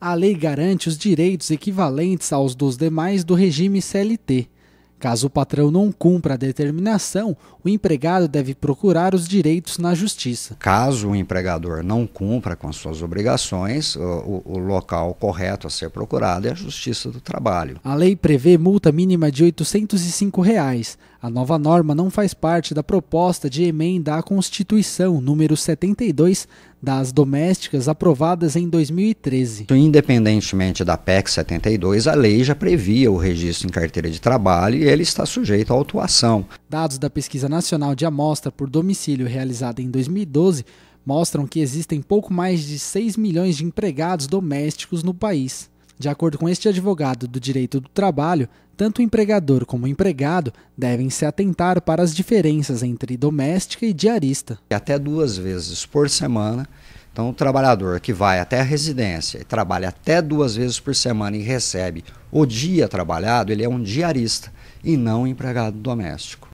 a lei garante os direitos equivalentes aos dos demais do regime CLT. Caso o patrão não cumpra a determinação, o empregado deve procurar os direitos na justiça. Caso o empregador não cumpra com suas obrigações, o, o, local correto a ser procurado é a Justiça do Trabalho. A lei prevê multa mínima de R$ 805. Reais. A nova norma não faz parte da proposta de emenda à Constituição número 72 das domésticas aprovadas em 2013. Então, independentemente da PEC 72, a lei já previa o registro em carteira de trabalho e ele está sujeito à autuação. Dados da Pesquisa Nacional de Amostra por Domicílio realizada em 2012 mostram que existem pouco mais de 6 milhões de empregados domésticos no país. De acordo com este advogado do direito do trabalho, tanto o empregador como o empregado devem se atentar para as diferenças entre doméstica e diarista. Até duas vezes por semana. Então, o trabalhador que vai até a residência e trabalha até duas vezes por semana e recebe o dia trabalhado, ele é um diarista e não um empregado doméstico.